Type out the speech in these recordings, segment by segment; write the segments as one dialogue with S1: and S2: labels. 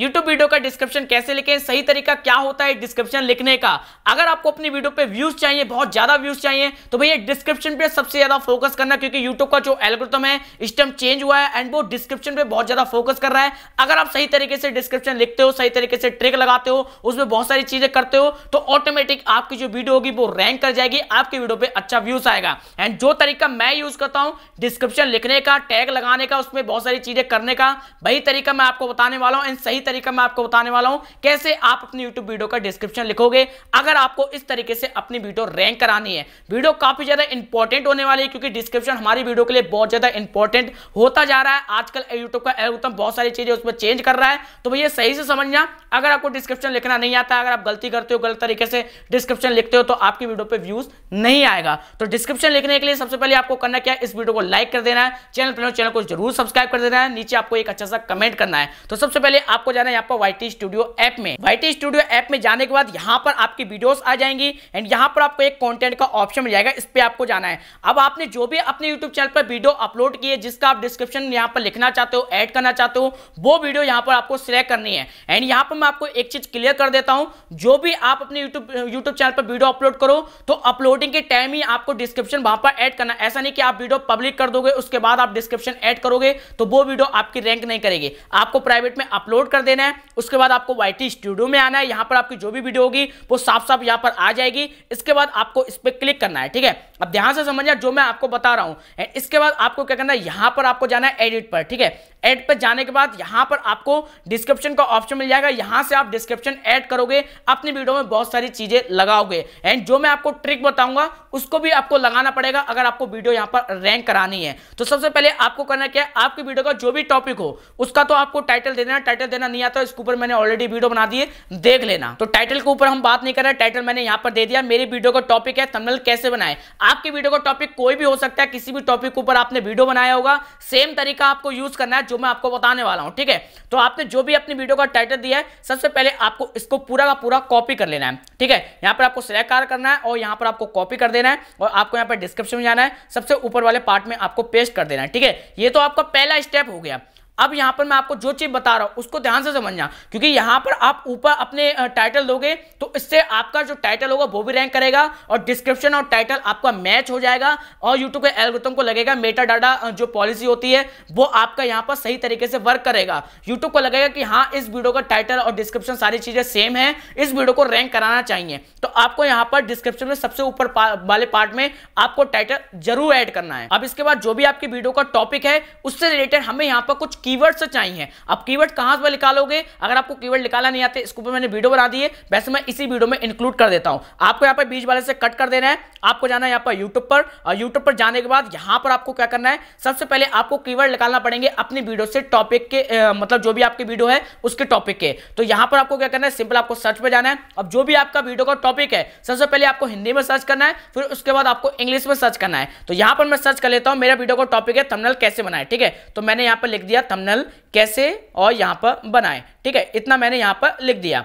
S1: YouTube video का description कैसे लिखें सही तरीका क्या होता है डिस्क्रिप्शन लिखने का अगर आपको अपनी वीडियो पे व्यूज चाहिए बहुत ज्यादा व्यूज चाहिए तो भैया डिस्क्रिप्शन पे सबसे ज्यादा फोकस करना क्योंकि YouTube का जो एल्गोरिथम है इस चेंज हुआ है एंड वो डिस्क्रिप्शन पे बहुत ज्यादा फोकस कर रहा है अगर आप सही तरीके से डिस्क्रिप्शन लिखते हो सही तरीके से ट्रिक लगाते हो उसमें बहुत सारी चीजें करते हो तो ऑटोमेटिक आपकी जो वीडियो होगी वो रैंक कर जाएगी आपकी वीडियो पे अच्छा व्यूज आएगा एंड जो तरीका मैं यूज करता हूँ डिस्क्रिप्शन लिखने का टैग लगाने का उसमें बहुत सारी चीजें करने का वही तरीका मैं आपको बताने वाला हूँ एंड सही तरीका मैं आपको बताने वाला हूं कैसे आप अपनी यूट्यूब वीडियो का डिस्क्रिप्शन लिखोगे अगर आपको इस तरीके से अपनी वीडियो रैंक करानी है वीडियो काफी ज्यादा इंपॉर्टेंट होने वाली है क्योंकि डिस्क्रिप्शन हमारी वीडियो के लिए बहुत ज्यादा इंपॉर्टेंट होता जा रहा है आजकल यूट्यूब का एल्गोरिथम बहुत सारी चीजें उस पर चेंज कर रहा है तो भैया सही से समझना अगर आपको डिस्क्रिप्शन लिखना नहीं आता अगर आप गलती करते हो गलत तरीके से डिस्क्रिप्शन लिखते हो तो आपकी वीडियो पर व्यूज नहीं आएगा तो डिस्क्रिप्शन लिखने के लिए सबसे पहले आपको करना क्या इस वीडियो को लाइक कर देना है चैनल पर चैनल को जरूर सब्सक्राइब कर देना है नीचे आपको एक अच्छा सा कमेंट करना है तो सबसे पहले आपको जाना है पर वाई स्टूडियो ऐप में वाई स्टूडियो ऐप में जाने के बाद यहाँ पर आपकी वीडियोस आ जाएंगी एंड यहाँ पर आपको एक कंटेंट का ऑप्शन मिल जाएगा इस पर आपको जाना है अब आपने जो भी अपने यूट्यूब चैनल पर वीडियो अपलोड किए जिसका आप डिस्क्रिप्शन यहाँ पर लिखना चाहते हो ऐड करना चाहते हो वो वीडियो यहाँ पर आपको सिलेक्ट करनी है एंड यहाँ पर मैं आपको एक चीज क्लियर कर देता हूँ जो भी आप अपने यूट्यूब यूट्यूब चैनल पर वीडियो अपलोड करो तो अपलोडिंग के टाइम ही आपको डिस्क्रिप्शन वहां पर ऐड करना ऐसा नहीं कि आप वीडियो पब्लिक कर दोगे उसके बाद आप डिस्क्रिप्शन ऐड करोगे तो वो वीडियो आपकी रैंक नहीं करेगी आपको प्राइवेट में अपलोड कर देना है उसके बाद आपको वाई स्टूडियो में आना है यहाँ पर आपकी जो भी वीडियो होगी वो साफ साफ यहाँ पर आ जाएगी इसके बाद आपको इस पर क्लिक करना है ठीक है अब ध्यान से समझना जो मैं आपको बता रहा हूँ इसके बाद आपको क्या करना है यहाँ पर आपको जाना है एडिट पर ठीक है एड पर जाने के बाद यहाँ पर आपको डिस्क्रिप्शन का ऑप्शन मिल जाएगा यहाँ से आप डिस्क्रिप्शन ऐड करोगे अपनी वीडियो में बहुत सारी चीज़ें लगाओगे एंड जो मैं आपको ट्रिक बताऊंगा उसको भी आपको लगाना पड़ेगा अगर आपको वीडियो यहाँ पर रैंक करानी है तो सबसे पहले आपको करना क्या है आपकी वीडियो का जो भी टॉपिक हो उसका तो आपको टाइटल देना टाइटल देना नहीं आता इसके ऊपर मैंने ऑलरेडी वीडियो बना दी है देख लेना तो टाइटल के ऊपर हम बात नहीं कर रहे टाइटल मैंने यहाँ पर दे दिया मेरी वीडियो का टॉपिक है तमिल कैसे बनाए आपकी वीडियो का टॉपिक कोई भी हो सकता है किसी भी टॉपिक के ऊपर आपने वीडियो बनाया होगा सेम तरीका आपको यूज करना है जो मैं आपको बताने वाला हूँ ठीक है तो आपने जो भी अपनी वीडियो का टाइटल दिया है सबसे पहले आपको इसको पूरा का पूरा कॉपी कर लेना है ठीक है यहाँ पर आपको सिलेक्ट करना है और यहाँ पर आपको कॉपी कर देना है और आपको यहाँ पर डिस्क्रिप्शन में जाना है सबसे ऊपर वाले पार्ट में आपको पेस्ट कर देना है ठीक है ये तो आपका पहला स्टेप हो गया अब यहाँ पर मैं आपको जो चीज़ बता रहा हूं उसको ध्यान से समझना क्योंकि यहां पर आप ऊपर अपने टाइटल दोगे तो इससे आपका जो टाइटल होगा वो भी रैंक करेगा और डिस्क्रिप्शन और टाइटल आपका मैच हो जाएगा और यूट्यूब के एल्गोतम को लगेगा मेटा डाटा जो पॉलिसी होती है वो आपका यहां पर सही तरीके से वर्क करेगा यूट्यूब को लगेगा कि हाँ इस वीडियो का टाइटल और डिस्क्रिप्शन सारी चीज़ें सेम है इस वीडियो को रैंक कराना चाहिए तो आपको यहाँ पर डिस्क्रिप्शन में सबसे ऊपर वाले पार्ट में आपको टाइटल जरूर एड करना है अब इसके बाद जो भी आपकी वीडियो का टॉपिक है उससे रिलेटेड हमें यहाँ पर कुछ कीवर्ड से तो चाहिए अब कीवर्ड कहां से निकालोगे अगर आपको कीवर्ड निकालना नहीं आते इसके ऊपर मैंने वीडियो बना दी है वैसे मैं इसी वीडियो में इंक्लूड कर देता हूं आपको यहां पर बीच वाले से कट कर देना है आपको जाना है यहां पर यूट्यूब पर और यूट्यूब पर जाने के बाद यहां पर आपको क्या करना है सबसे पहले आपको कीवर्ड निकालना पड़ेंगे अपनी वीडियो से टॉपिक के मतलब जो भी आपकी वीडियो है उसके टॉपिक के तो यहां पर आपको क्या करना है सिंपल आपको सर्च पर जाना है अब जो भी आपका वीडियो का टॉपिक है सबसे पहले आपको हिंदी में सर्च करना है फिर उसके बाद आपको इंग्लिश में सर्च करना है तो यहां पर मैं सर्च कर लेता हूं मेरा वीडियो का टॉपिक है थमनल कैसे बनाए ठीक है तो मैंने यहां पर लिख दिया थंबनेल कैसे और यहाँ पर बनाएं ठीक है इतना मैंने यहाँ पर लिख दिया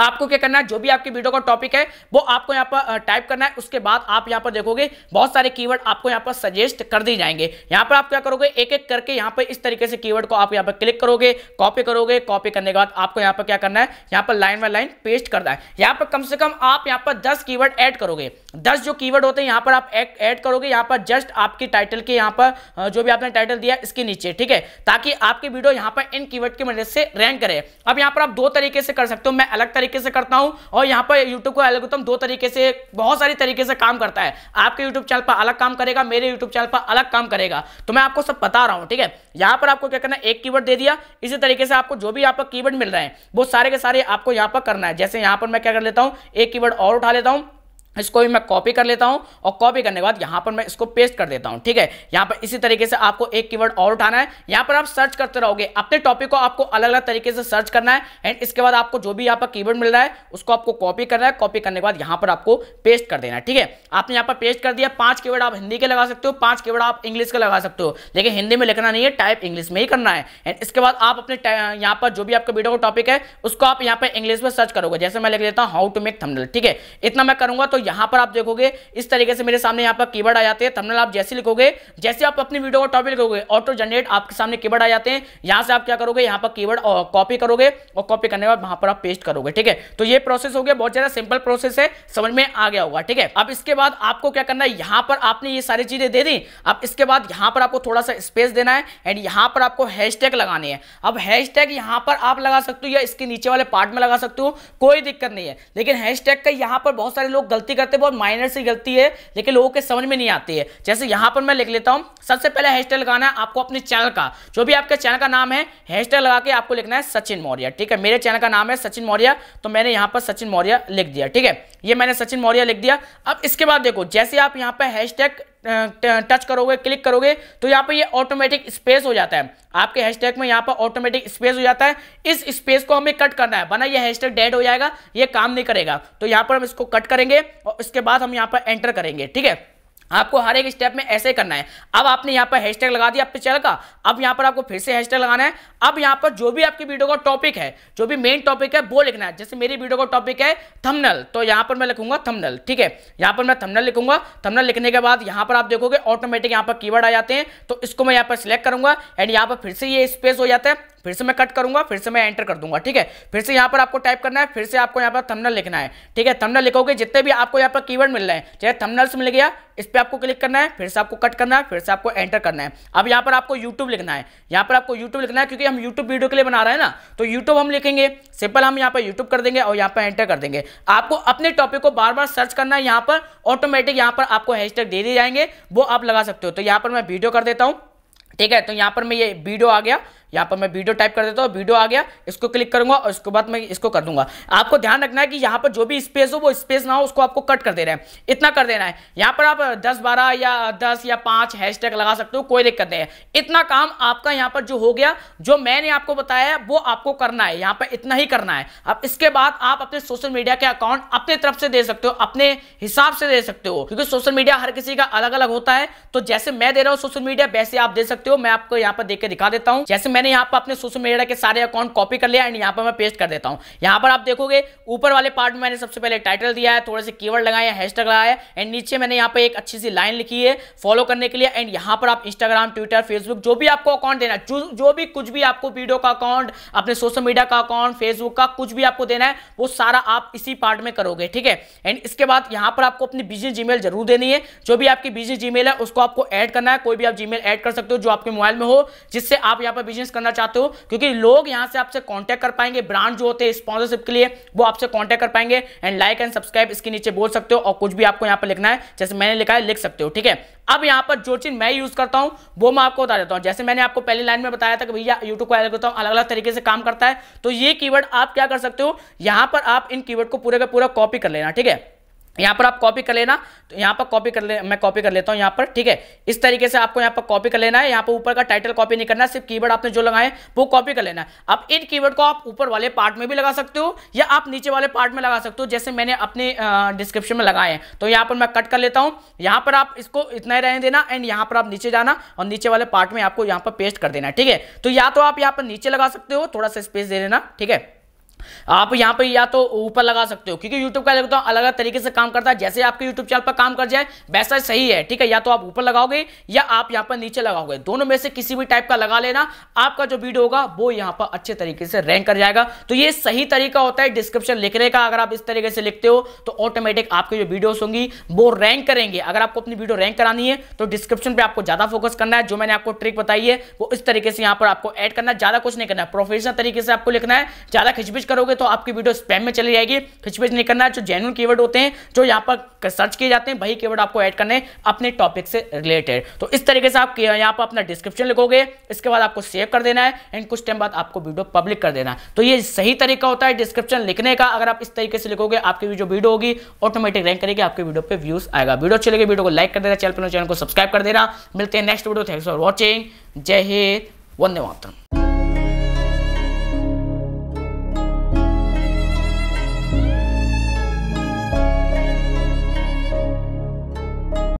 S1: आपको क्या करना है जो भी आपकी वीडियो का टॉपिक है वो आपको यहाँ पर टाइप करना है उसके बाद आप यहाँ पर देखोगे बहुत सारे कीवर्ड आपको यहाँ पर सजेस्ट कर दिए जाएंगे यहाँ पर आप क्या करोगे एक एक करके यहाँ पर इस तरीके से कीवर्ड को आप यहाँ पर क्लिक करोगे कॉपी करोगे कॉपी करने के बाद आपको यहाँ पर क्या करना है यहाँ पर लाइन बाय लाइन पेस्ट करना है यहाँ पर कम से कम आप यहाँ पर दस कीवर्ड ऐड करोगे दस जो कीवर्ड होते हैं यहाँ पर आप ऐड करोगे यहाँ पर जस्ट आपके टाइटल के यहाँ पर जो भी आपने टाइटल दिया इसके नीचे ठीक है ताकि आपकी वीडियो यहाँ पर इन कीवर्ड की मदद से रैंक करे अब यहाँ पर आप दो तरीके से कर सकते हो मैं अलग तरीके से करता हूँ और यहाँ पर यूट्यूब का अलग दो तरीके से बहुत सारी तरीके से काम करता है आपके यूट्यूब चैनल पर अलग काम करेगा मेरे यूट्यूब चैनल पर अलग काम करेगा तो मैं आपको सब बता रहा हूँ ठीक है यहाँ पर आपको क्या करना है एक की दे दिया इसी तरीके से आपको जो भी यहाँ पर कीवर्ड मिल रहे हैं वो सारे के सारे आपको यहाँ पर करना है जैसे यहाँ पर मैं क्या कर लेता हूँ एक कीवर्ड और उठा लेता हूँ इसको भी मैं कॉपी कर लेता हूं और कॉपी करने के बाद यहां पर मैं इसको पेस्ट कर देता हूं ठीक है यहां पर इसी तरीके से आपको एक कीवर्ड और उठाना है यहां पर आप सर्च करते रहोगे अपने टॉपिक को आपको अलग अलग तरीके से सर्च करना है एंड इसके बाद आपको जो भी यहां पर कीवर्ड मिल रहा है उसको आपको कॉपी करना है कॉपी करने के बाद यहां पर आपको पेस्ट कर देना है ठीक है आपने यहां पर पेस्ट कर दिया पांच कीवर्ड आप हिंदी के लगा सकते हो पांच कीवर्ड आप इंग्लिश के लगा सकते हो लेकिन हिंदी में लिखना नहीं है टाइप इंग्लिश में ही करना है एंड इसके बाद आप अपने यहां पर जो भी आपका वीडियो का टॉपिक है उसको आप यहां पर इंग्लिश में सर्च करोगे जैसे मैं लिख लेता हूं हाउ टू मेक थंबनेल ठीक है इतना मैं करूंगा तो यहां पर आप देखोगे इस तरीके से मेरे सामने यहां पर कीवर्ड आ जाते हैं थंबनेल आप जैसे लिखोगे जैसे आप अपनी वीडियो का टॉपिक लिखोगे ऑटो जनरेट आपके सामने कीवर्ड आ जाते हैं यहां से आप क्या करोगे यहां पर कीवर्ड कॉपी करोगे और कॉपी करने के बाद वहां पर आप पेस्ट करोगे ठीक है तो ये प्रोसेस हो गया बहुत ज़्यादा सिंपल प्रोसेस है समझ में आ गया होगा ठीक है अब इसके बाद आपको क्या करना है यहां पर आपने ये सारी चीज़ें दे दी अब इसके बाद यहां पर आपको थोड़ा सा स्पेस देना है एंड यहां पर आपको हैशटैग लगाने हैं अब हैशटैग यहां पर आप लगा सकते हो या इसके नीचे वाले पार्ट में लगा सकते हो कोई दिक्कत नहीं है लेकिन हैशटैग का यहां पर बहुत सारे लोग गलती गलती करते बहुत माइनर सी गलती है लेकिन लोगों के समझ में नहीं आती है जैसे यहां पर मैं लिख लेता हूं सबसे पहले हैशटैग लगाना है आपको अपने चैनल का जो भी आपके चैनल का नाम है हैशटैग लगा के आपको लिखना है सचिन मौर्य ठीक है मेरे चैनल का नाम है सचिन मौर्य तो मैंने यहां पर सचिन मौर्य लिख दिया ठीक है ये मैंने सचिन मौर्य लिख दिया अब इसके बाद देखो जैसे आप यहाँ पर हैश टच करोगे क्लिक करोगे तो यहाँ पर ये ऑटोमेटिक स्पेस हो जाता है आपके हैशटैग में यहाँ पर ऑटोमेटिक स्पेस हो जाता है इस स्पेस को हमें कट करना है बना ये हैशटैग डेड हो जाएगा ये काम नहीं करेगा तो यहाँ पर हम इसको कट करेंगे और इसके बाद हम यहाँ पर एंटर करेंगे ठीक है आपको हर एक स्टेप में ऐसे करना है अब आपने यहाँ पर हैशटैग लगा दिया आपके का अब यहाँ पर आपको फिर से हैशटैग लगाना है अब यहाँ पर जो भी आपकी वीडियो का टॉपिक है जो भी मेन टॉपिक है वो लिखना है जैसे मेरी वीडियो का टॉपिक है थमनल तो यहाँ पर मैं लिखूंगा थमनल ठीक है यहाँ पर मैं थमनल लिखूंगा थमनल लिखने के बाद यहाँ पर आप देखोगे ऑटोमेटिक यहाँ पर कीवर्ड आ जाते हैं तो इसको मैं यहाँ पर सिलेक्ट करूंगा एंड यहाँ पर फिर से ये स्पेस हो जाता है फिर से मैं कट करूंगा फिर से मैं एंटर कर दूंगा ठीक है फिर से यहाँ पर आपको टाइप करना है फिर से आपको यहाँ पर थंबनेल लिखना है ठीक है थंबनेल लिखोगे जितने भी आपको यहाँ पर कीवर्ड मिल रहे हैं चाहे थंबनेल्स मिल गया इस पर आपको क्लिक करना है फिर से आपको कट करना है फिर से आपको एंटर करना है अब यहाँ पर आपको यूट्यूब लिखना है यहाँ पर आपको यूट्यूब लिखना है क्योंकि हम यूट्यूब वीडियो के लिए बना रहे हैं ना तो यूट्यूब हम लिखेंगे सिंपल हम यहाँ पर यूट्यूब कर देंगे और यहाँ पर एंटर कर देंगे आपको अपने टॉपिक को बार बार सर्च करना है यहाँ पर ऑटोमेटिक यहाँ पर आपको हैशटैग दे दिए जाएंगे वो आप लगा सकते हो तो यहाँ पर मैं वीडियो कर देता हूँ ठीक है तो यहाँ पर मैं ये वीडियो आ गया यहाँ पर मैं वीडियो टाइप कर देता हूँ वीडियो आ गया इसको क्लिक करूंगा और उसके बाद मैं इसको कर दूंगा आपको ध्यान रखना है कि यहाँ पर जो भी स्पेस हो वो स्पेस ना हो उसको आपको कट कर देना है इतना कर देना है यहाँ पर आप दस बारह या दस या पाँच हैश लगा सकते हो कोई दिक्कत नहीं है इतना काम आपका यहाँ पर जो हो गया जो मैंने आपको बताया वो आपको करना है यहाँ पर इतना ही करना है अब इसके बाद आप अपने सोशल मीडिया के अकाउंट अपने तरफ से दे सकते हो अपने हिसाब से दे सकते हो क्योंकि सोशल मीडिया हर किसी का अलग अलग होता है तो जैसे मैं दे रहा हूँ सोशल मीडिया वैसे आप दे सकते हो मैं आपको यहाँ पर देख के दिखा देता हूँ जैसे मैं मैंने यहाँ पर अपने सोशल मीडिया के सारे अकाउंट कॉपी कर लिया एंड यहाँ पर मैं पेस्ट कर देता हूँ यहाँ पर आप देखोगे ऊपर वाले पार्ट में मैंने सबसे पहले टाइटल दिया है थोड़े से कीवर्ड लगाए हैं हैशटैग लगाया है एंड नीचे मैंने यहाँ पर एक अच्छी सी लाइन लिखी है फॉलो करने के लिए एंड यहाँ पर आप इंस्टाग्राम ट्विटर फेसबुक जो भी आपको अकाउंट देना है जो भी कुछ भी आपको वीडियो का अकाउंट अपने सोशल मीडिया का अकाउंट फेसबुक का कुछ भी आपको देना है वो सारा आप इसी पार्ट में करोगे ठीक है एंड इसके बाद यहाँ पर आपको अपनी बिजनेस जी जरूर देनी है जो भी आपकी बिजनेस जी है उसको आपको ऐड करना है कोई भी आप जी ऐड कर सकते हो जो आपके मोबाइल में हो जिससे आप यहाँ पर बिजनेस करना चाहते हो क्योंकि लोग यहां से आपसे कॉन्टैक्ट कर पाएंगे ब्रांड जो होते हैं स्पॉन्सरशिप के लिए वो आपसे कॉन्टैक्ट कर पाएंगे एंड लाइक एंड सब्सक्राइब इसके नीचे बोल सकते हो और कुछ भी आपको यहां पर लिखना है जैसे मैंने लिखा है लिख सकते हो ठीक है अब यहां पर जो चीज मैं यूज करता हूं वो मैं आपको बता देता हूं जैसे मैंने आपको पहली लाइन में बताया था कि भैया यूट्यूब का हूं अलग अलग तरीके से काम करता है तो ये कीवर्ड आप क्या कर सकते हो यहां पर आप इन कीवर्ड को पूरे का पूरा कॉपी कर लेना ठीक है यहाँ पर आप कॉपी कर लेना तो यहाँ पर कॉपी कर ले मैं कॉपी कर लेता हूँ यहाँ पर ठीक है इस तरीके से आपको यहाँ पर कॉपी कर लेना है यहाँ पर ऊपर का टाइटल कॉपी नहीं करना है सिर्फ कीवर्ड आपने जो लगाए वो कॉपी कर लेना है अब इन कीवर्ड को आप ऊपर वाले पार्ट में भी लगा सकते हो या आप नीचे वाले पार्ट में लगा सकते हो जैसे मैंने अपने डिस्क्रिप्शन में लगाए हैं तो यहाँ पर मैं कट कर लेता हूँ यहाँ पर आप इसको इतना ही रहने देना एंड यहाँ पर आप नीचे जाना और नीचे वाले पार्ट में आपको यहाँ पर पेस्ट कर देना ठीक है तो या तो आप यहाँ पर नीचे लगा सकते हो थोड़ा सा स्पेस दे देना ठीक है आप यहाँ पे या तो ऊपर लगा सकते हो क्योंकि YouTube का लगता अलग अलग तरीके से काम करता है जैसे आपके YouTube चैनल पर काम कर जाए वैसा सही है ठीक है या तो आप ऊपर लगाओगे या आप यहाँ पर नीचे लगाओगे दोनों में से किसी भी टाइप का लगा लेना आपका जो वीडियो होगा वो यहाँ पर अच्छे तरीके से रैंक कर जाएगा तो ये सही तरीका होता है डिस्क्रिप्शन लिखने का अगर आप इस तरीके से लिखते हो तो ऑटोमेटिक आपकी जो वीडियोस होंगी वो रैंक करेंगे अगर आपको अपनी वीडियो रैंक करानी है तो डिस्क्रिप्शन पर आपको ज्यादा फोकस करना है जो मैंने आपको ट्रिक बताई है वो इस तरीके से यहाँ पर आपको एड करना ज्यादा कुछ नहीं करना प्रोफेशनल तरीके से आपको लिखना है ज्यादा खिचबिच करोगे तो आपकी वीडियो स्पैम में चली जाएगी हिचपिच नहीं करना है जो जेनुअन कीवर्ड होते हैं जो यहाँ पर सर्च किए जाते हैं वही कीवर्ड आपको ऐड करने अपने टॉपिक से रिलेटेड तो इस तरीके से आप यहाँ पर अपना डिस्क्रिप्शन लिखोगे इसके बाद आपको सेव कर देना है एंड कुछ टाइम बाद आपको वीडियो पब्लिक कर देना है तो ये सही तरीका होता है डिस्क्रिप्शन लिखने का अगर आप इस तरीके से लिखोगे आपकी जो वीडियो होगी ऑटोमेटिक रैंक करेगी आपके वीडियो पर व्यूज आएगा वीडियो अच्छी लगे वीडियो को लाइक कर देना चैनल पर चैनल को सब्सक्राइब कर देना मिलते हैं next video thanks for watching जय हिंद वंदे मातरम